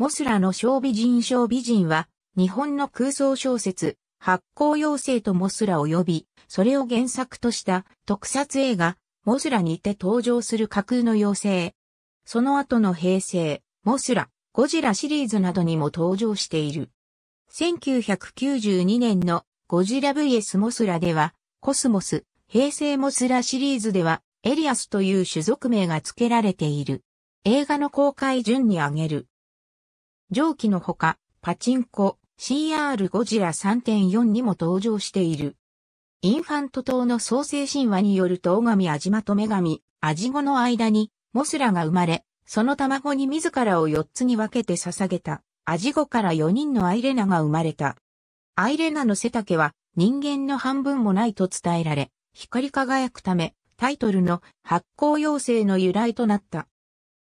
モスラの小美人小美人は、日本の空想小説、発行妖精とモスラを呼び、それを原作とした特撮映画、モスラにて登場する架空の妖精。その後の平成、モスラ、ゴジラシリーズなどにも登場している。1992年のゴジラ VS モスラでは、コスモス、平成モスラシリーズでは、エリアスという種族名が付けられている。映画の公開順に挙げる。蒸気のほか、パチンコ、CR ゴジラ3.4にも登場している。インファント島の創世神話によると尾神アジマと女神、アジゴの間にモスラが生まれ、その卵に自らを4つに分けて捧げた、アジゴから4人のアイレナが生まれた。アイレナの背丈は人間の半分もないと伝えられ、光り輝くため、タイトルの発光妖精の由来となった。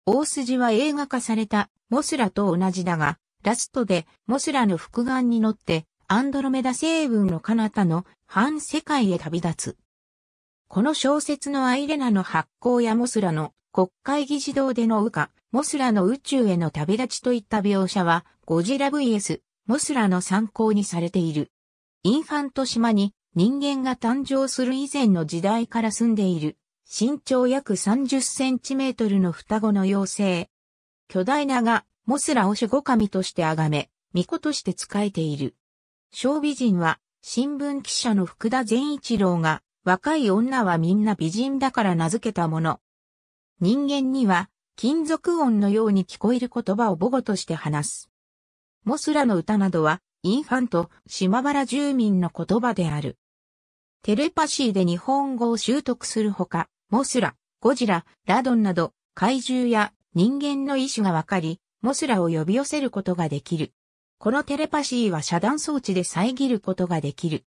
大筋は映画化されたモスラと同じだが、ラストでモスラの複眼に乗ってアンドロメダ星雲の彼方の反世界へ旅立つ。この小説のアイレナの発行やモスラの国会議事堂での羽化、モスラの宇宙への旅立ちといった描写はゴジラ VS モスラの参考にされている。インファント島に人間が誕生する以前の時代から住んでいる身長約30センチメートルの双子の妖精。巨大なが、モスラを守護神として崇め、巫女として仕えている。小美人は、新聞記者の福田善一郎が、若い女はみんな美人だから名付けたもの。人間には、金属音のように聞こえる言葉を母語として話す。モスラの歌などは、インファント、島原住民の言葉である。テレパシーで日本語を習得するほか、モスラ、ゴジラ、ラドンなど怪獣や人間の意志がわかり、モスラを呼び寄せることができる。このテレパシーは遮断装置で遮ることができる。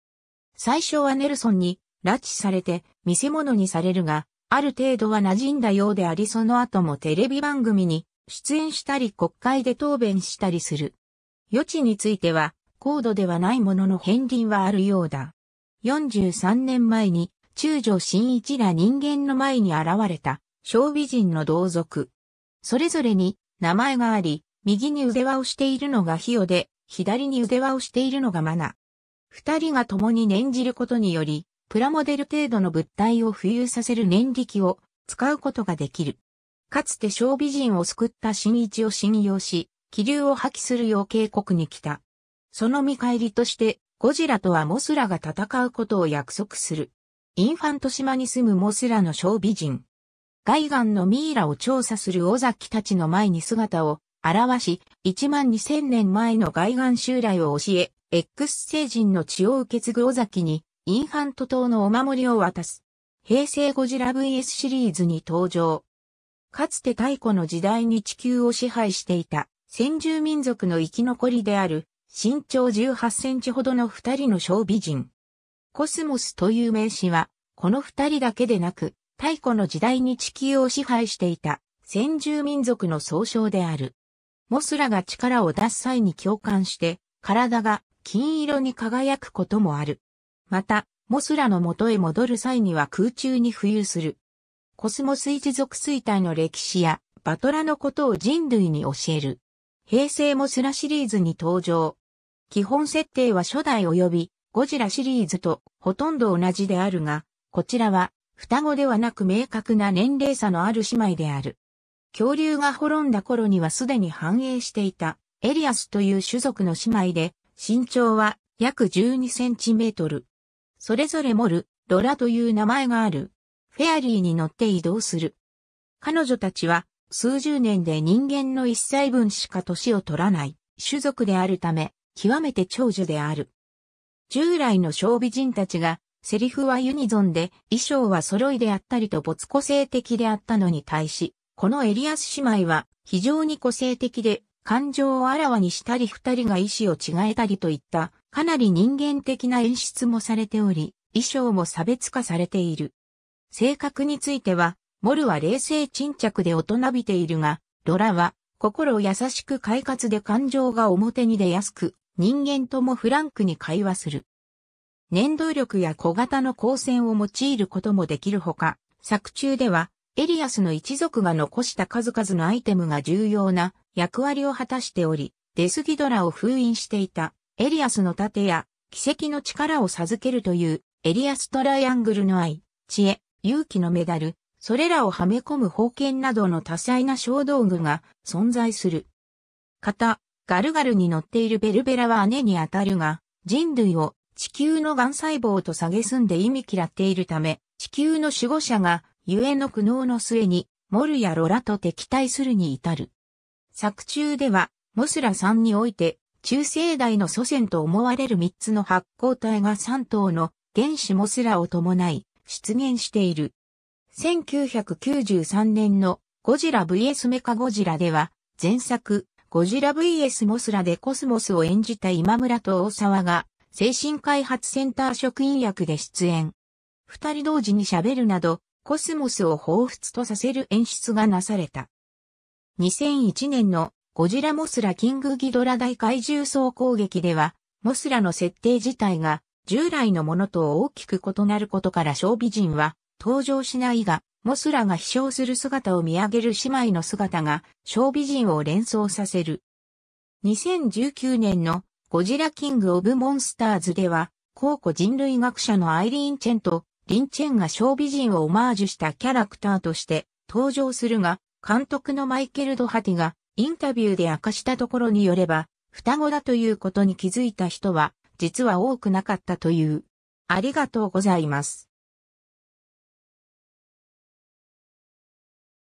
最初はネルソンに拉致されて見せ物にされるが、ある程度は馴染んだようでありその後もテレビ番組に出演したり国会で答弁したりする。余地については高度ではないものの片鱗はあるようだ。43年前に中女新一ら人間の前に現れた、小美人の同族。それぞれに名前があり、右に腕輪をしているのがヒヨで、左に腕輪をしているのがマナ。二人が共に念じることにより、プラモデル程度の物体を浮遊させる念力を使うことができる。かつて小美人を救った新一を信用し、気流を破棄するよう警告に来た。その見返りとして、ゴジラとはモスラが戦うことを約束する。インファント島に住むモスラの小美人。外岸のミイラを調査する尾崎たちの前に姿を現し、1万2000年前の外岸襲来を教え、X 星人の血を受け継ぐ尾崎に、インファント島のお守りを渡す。平成ゴジラ VS シリーズに登場。かつて太古の時代に地球を支配していた先住民族の生き残りである身長18センチほどの二人の小美人。コスモスという名詞は、この二人だけでなく、太古の時代に地球を支配していた先住民族の総称である。モスラが力を出す際に共感して、体が金色に輝くこともある。また、モスラの元へ戻る際には空中に浮遊する。コスモス一族衰退の歴史やバトラのことを人類に教える。平成モスラシリーズに登場。基本設定は初代及びゴジラシリーズとほとんど同じであるが、こちらは双子ではなく明確な年齢差のある姉妹である。恐竜が滅んだ頃にはすでに繁栄していたエリアスという種族の姉妹で身長は約12センチメートル。それぞれモル、ロラという名前がある。フェアリーに乗って移動する。彼女たちは数十年で人間の一歳分しか年を取らない種族であるため、極めて長寿である。従来の小美人たちが、セリフはユニゾンで、衣装は揃いであったりと没個性的であったのに対し、このエリアス姉妹は非常に個性的で、感情をあらわにしたり二人が意思を違えたりといった、かなり人間的な演出もされており、衣装も差別化されている。性格については、モルは冷静沈着で大人びているが、ロラは心優しく快活で感情が表に出やすく、人間ともフランクに会話する。粘土力や小型の光線を用いることもできるほか、作中では、エリアスの一族が残した数々のアイテムが重要な役割を果たしており、デスギドラを封印していたエリアスの盾や奇跡の力を授けるというエリアストライアングルの愛、知恵、勇気のメダル、それらをはめ込む宝剣などの多彩な小道具が存在する。ガルガルに乗っているベルベラは姉にあたるが、人類を地球の癌細胞と下げすんで意味嫌っているため、地球の守護者が、ゆえの苦悩の末に、モルやロラと敵対するに至る。作中では、モスラさんにおいて、中世代の祖先と思われる3つの発光体が3頭の原子モスラを伴い、出現している。1993年のゴジラ VS メカゴジラでは、前作、ゴジラ VS モスラでコスモスを演じた今村と大沢が、精神開発センター職員役で出演。二人同時に喋るなど、コスモスを彷彿とさせる演出がなされた。2001年のゴジラモスラキングギドラ大怪獣総攻撃では、モスラの設定自体が従来のものと大きく異なることから小美人は登場しないが、モスラが飛翔する姿を見上げる姉妹の姿が、小美人を連想させる。2019年のゴジラキング・オブ・モンスターズでは、高古人類学者のアイリーン・チェンとリン・チェンが小美人をオマージュしたキャラクターとして登場するが、監督のマイケル・ドハティがインタビューで明かしたところによれば、双子だということに気づいた人は、実は多くなかったという。ありがとうございます。